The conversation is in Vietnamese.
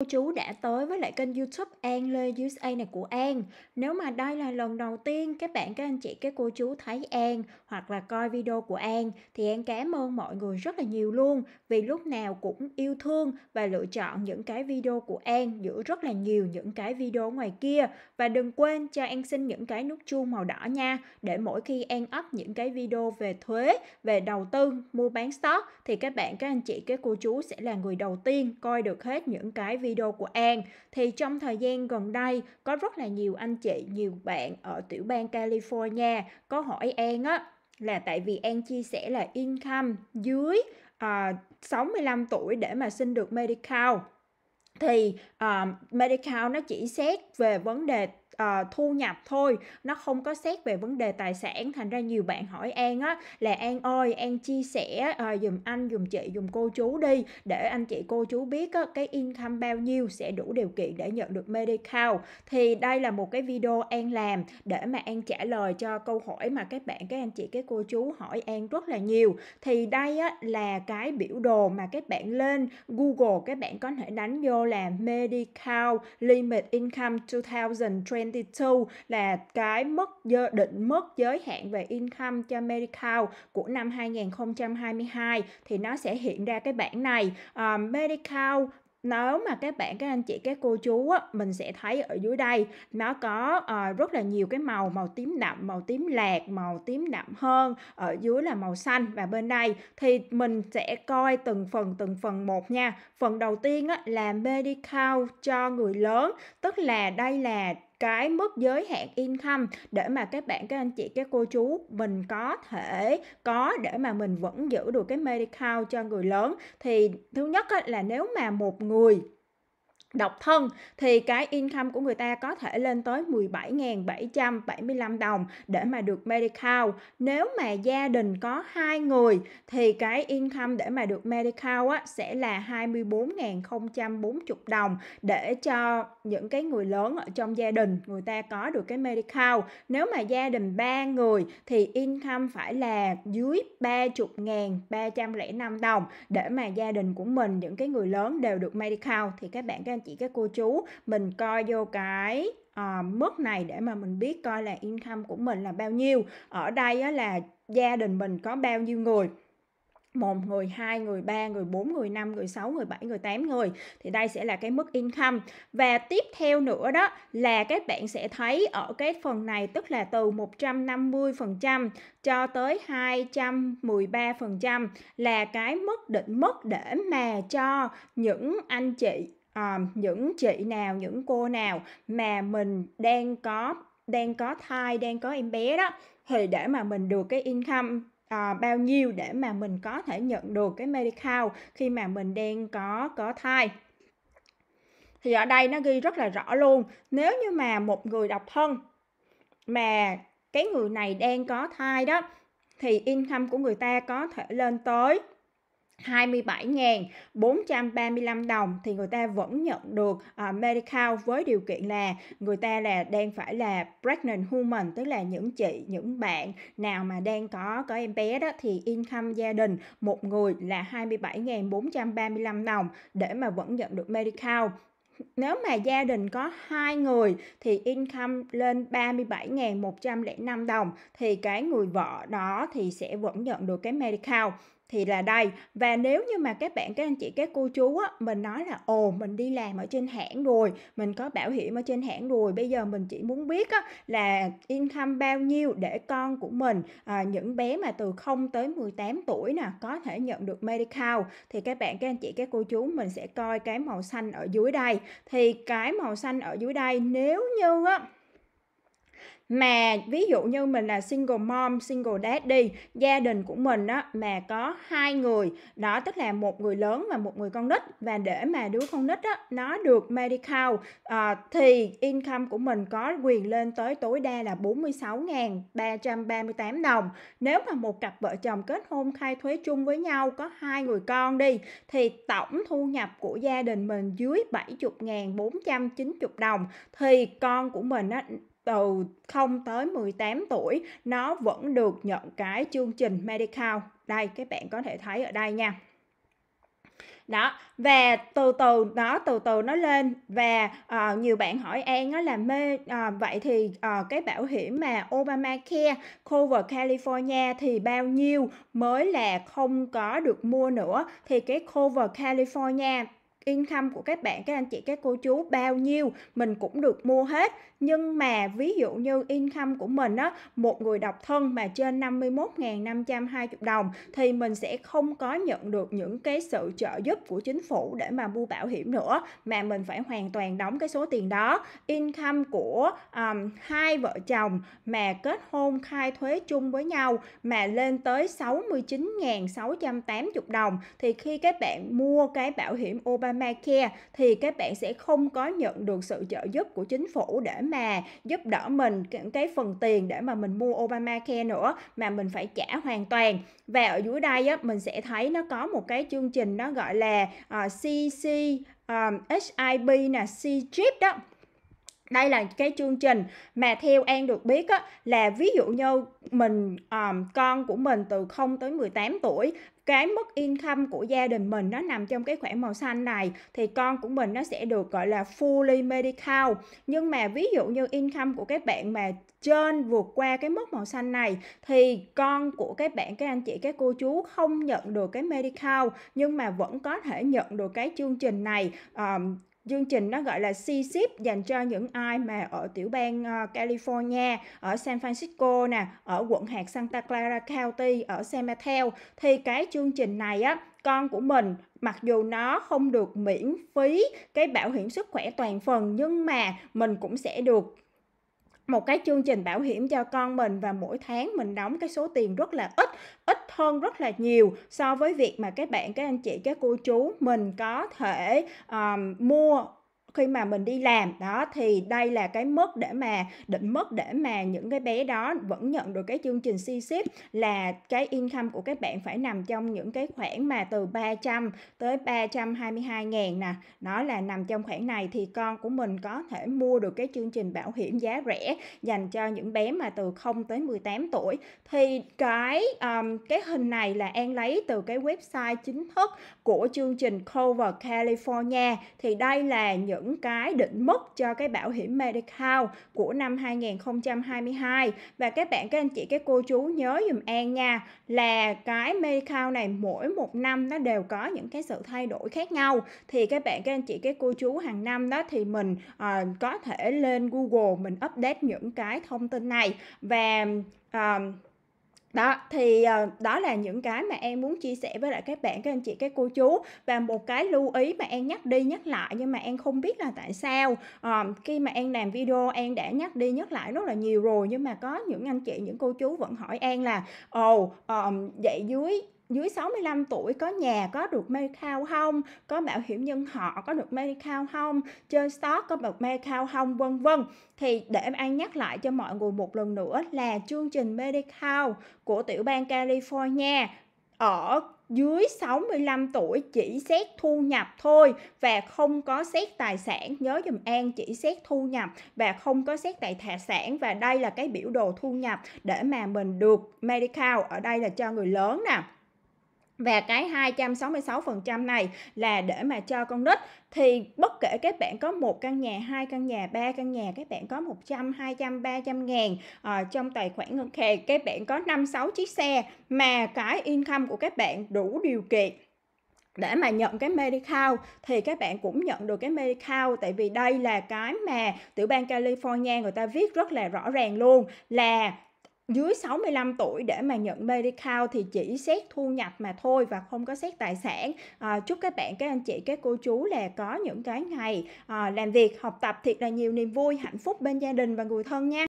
Cô chú đã tới với lại kênh youtube An Lê USA này của An Nếu mà đây là lần đầu tiên các bạn, các anh chị, các cô chú thấy An hoặc là coi video của An thì An cảm ơn mọi người rất là nhiều luôn vì lúc nào cũng yêu thương và lựa chọn những cái video của An giữa rất là nhiều những cái video ngoài kia và đừng quên cho An xin những cái nút chuông màu đỏ nha để mỗi khi An up những cái video về thuế, về đầu tư, mua bán stock thì các bạn, các anh chị, các cô chú sẽ là người đầu tiên coi được hết những cái video video của An thì trong thời gian gần đây có rất là nhiều anh chị, nhiều bạn ở tiểu bang California có hỏi An á là tại vì An chia sẻ là income dưới ờ, uh, 65 tuổi để mà xin được Medicare thì uh, Medicaid nó chỉ xét về vấn đề uh, thu nhập thôi nó không có xét về vấn đề tài sản thành ra nhiều bạn hỏi an á là an ơi an chia sẻ uh, ờ, dùm anh dùm chị dùm cô chú đi để anh chị cô chú biết á, cái income bao nhiêu sẽ đủ điều kiện để nhận được medical thì đây là một cái video an làm để mà an trả lời cho câu hỏi mà các bạn các anh chị các cô chú hỏi an rất là nhiều thì đây á, là cái biểu đồ mà các bạn lên google các bạn có thể đánh vô là medical limit income 2020 2022 là cái mất giới, định mức giới hạn về income cho Medicare của năm 2022 thì nó sẽ hiện ra cái bảng này. Uh, ờ, Medical nếu mà các bạn các anh chị các cô chú á, mình sẽ thấy ở dưới đây nó có uh, rất là nhiều cái màu màu tím đậm màu tím lạc màu tím đậm hơn ở dưới là màu xanh và bên đây thì mình sẽ coi từng phần từng phần một nha phần đầu tiên á, là medical cho người lớn tức là đây là cái mức giới hạn income để mà các bạn các anh chị các cô chú mình có thể có để mà mình vẫn giữ được cái medical cho người lớn thì thứ nhất là nếu mà một người độc thân thì cái income của người ta có thể lên tới 17.775 đồng để mà được medical. Nếu mà gia đình có hai người thì cái income để mà được medical á, sẽ là 24.040 đồng để cho những cái người lớn ở trong gia đình người ta có được cái medical. Nếu mà gia đình ba người thì income phải là dưới 30.305 đồng để mà gia đình của mình những cái người lớn đều được medical thì các bạn các anh chị các cô chú mình coi vô cái à, mức này để mà mình biết coi là income của mình là bao nhiêu ở đây á, là gia đình mình có bao nhiêu người một người, hai người, ba người, bốn người, năm người, sáu người, bảy người, tám người thì đây sẽ là cái mức income. Và tiếp theo nữa đó là các bạn sẽ thấy ở cái phần này tức là từ 150% cho tới 213% là cái mức định mức để mà cho những anh chị à, những chị nào những cô nào mà mình đang có đang có thai đang có em bé đó thì để mà mình được cái income à, bao nhiêu để mà mình có thể nhận được cái medical khi mà mình đang có có thai thì ở đây nó ghi rất là rõ luôn nếu như mà một người độc thân mà cái người này đang có thai đó thì income của người ta có thể lên tới 27.435 đồng thì người ta vẫn nhận được uh, ờ, medical với điều kiện là người ta là đang phải là pregnant woman tức là những chị những bạn nào mà đang có có em bé đó thì income gia đình một người là 27.435 đồng để mà vẫn nhận được medical nếu mà gia đình có hai người thì income lên 37.105 đồng thì cái người vợ đó thì sẽ vẫn nhận được cái medical thì là đây và nếu như mà các bạn các anh chị các cô chú á, mình nói là ồ mình đi làm ở trên hãng rồi mình có bảo hiểm ở trên hãng rồi bây giờ mình chỉ muốn biết á, là income bao nhiêu để con của mình à, những bé mà từ 0 tới 18 tuổi nè có thể nhận được medical thì các bạn các anh chị các cô chú mình sẽ coi cái màu xanh ở dưới đây thì cái màu xanh ở dưới đây nếu như á, mà ví dụ như mình là single mom single daddy gia đình của mình á, mà có hai người đó tức là một người lớn và một người con nít và để mà đứa con nít á, nó được medical à, thì income của mình có quyền lên tới tối đa là 46.338 đồng nếu mà một cặp vợ chồng kết hôn khai thuế chung với nhau có hai người con đi thì tổng thu nhập của gia đình mình dưới 70.490 đồng thì con của mình á, từ 0 tới 18 tuổi nó vẫn được nhận cái chương trình medical đây các bạn có thể thấy ở đây nha đó và từ từ nó từ từ nó lên và uh, nhiều bạn hỏi an nó là mê uh, vậy thì uh, cái bảo hiểm mà Obamacare cover California thì bao nhiêu mới là không có được mua nữa thì cái cover California income của các bạn các anh chị các cô chú bao nhiêu mình cũng được mua hết nhưng mà ví dụ như income của mình á một người độc thân mà trên 51.520 đồng thì mình sẽ không có nhận được những cái sự trợ giúp của chính phủ để mà mua bảo hiểm nữa mà mình phải hoàn toàn đóng cái số tiền đó income của um, hai vợ chồng mà kết hôn khai thuế chung với nhau mà lên tới 69.680 đồng thì khi các bạn mua cái bảo hiểm Obama Obamacare thì các bạn sẽ không có nhận được sự trợ giúp của chính phủ để mà giúp đỡ mình cái phần tiền để mà mình mua Obamacare nữa mà mình phải trả hoàn toàn và ở dưới đây á, mình sẽ thấy nó có một cái chương trình nó gọi là uh, CC um, HIB nè, C-Trip đó đây là cái chương trình mà theo An được biết á, là ví dụ như mình um, con của mình từ 0 tới 18 tuổi cái mức income của gia đình mình nó nằm trong cái khoảng màu xanh này thì con của mình nó sẽ được gọi là fully medical nhưng mà ví dụ như income của các bạn mà trên vượt qua cái mức màu xanh này thì con của các bạn các anh chị các cô chú không nhận được cái medical nhưng mà vẫn có thể nhận được cái chương trình này um, chương trình nó gọi là C-SIP dành cho những ai mà ở tiểu bang ờ, California, ở San Francisco nè, ở quận hạt Santa Clara County, ở San Mateo thì cái chương trình này á con của mình mặc dù nó không được miễn phí cái bảo hiểm sức khỏe toàn phần nhưng mà mình cũng sẽ được một cái chương trình bảo hiểm cho con mình và mỗi tháng mình đóng cái số tiền rất là ít ít hơn rất là nhiều so với việc mà các bạn các anh chị các cô chú mình có thể um, mua khi mà mình đi làm đó thì đây là cái mức để mà định mức để mà những cái bé đó vẫn nhận được cái chương trình C-SHIP là cái income của các bạn phải nằm trong những cái khoảng mà từ 300 tới 322 ngàn nè nó là nằm trong khoảng này thì con của mình có thể mua được cái chương trình bảo hiểm giá rẻ dành cho những bé mà từ 0 tới 18 tuổi thì cái um, cái hình này là An lấy từ cái website chính thức của chương trình Cover California thì đây là những những cái định mức cho cái bảo hiểm Medicaid của năm 2022 và các bạn các anh chị các cô chú nhớ dùm An nha là cái Medicaid này mỗi một năm nó đều có những cái sự thay đổi khác nhau thì các bạn các anh chị các cô chú hàng năm đó thì mình à, có thể lên Google mình update những cái thông tin này và à, đó thì ờ, đó là những cái mà em muốn chia sẻ với lại các bạn các anh chị các cô chú và một cái lưu ý mà em nhắc đi nhắc lại nhưng mà em không biết là tại sao uh, khi mà em làm video em đã nhắc đi nhắc lại rất là nhiều rồi nhưng mà có những anh chị những cô chú vẫn hỏi em là ồ oh, ờ, vậy dưới dưới 65 tuổi có nhà có được Medicare không có bảo hiểm nhân họ có được Medicare không chơi stock có được Medicare không vân vân thì để em an nhắc lại cho mọi người một lần nữa là chương trình Medicare của tiểu bang California ở dưới 65 tuổi chỉ xét thu nhập thôi và không có xét tài sản nhớ dùm An chỉ xét thu nhập và không có xét tài thả sản và đây là cái biểu đồ thu nhập để mà mình được Medicare ở đây là cho người lớn nè và cái 266% này là để mà cho con nít thì bất kể các bạn có một căn nhà, hai căn nhà, ba căn nhà, các bạn có 100, 200, 300 ngàn à, trong tài khoản ngân hàng, các bạn có 5 6 chiếc xe mà cái income của các bạn đủ điều kiện để mà nhận cái medical thì các bạn cũng nhận được cái medical tại vì đây là cái mà tiểu bang California người ta viết rất là rõ ràng luôn là dưới 65 tuổi để mà nhận medical thì chỉ xét thu nhập mà thôi và không có xét tài sản à, chúc các bạn các anh chị các cô chú là có những cái ngày à, làm việc học tập thiệt là nhiều niềm vui hạnh phúc bên gia đình và người thân nha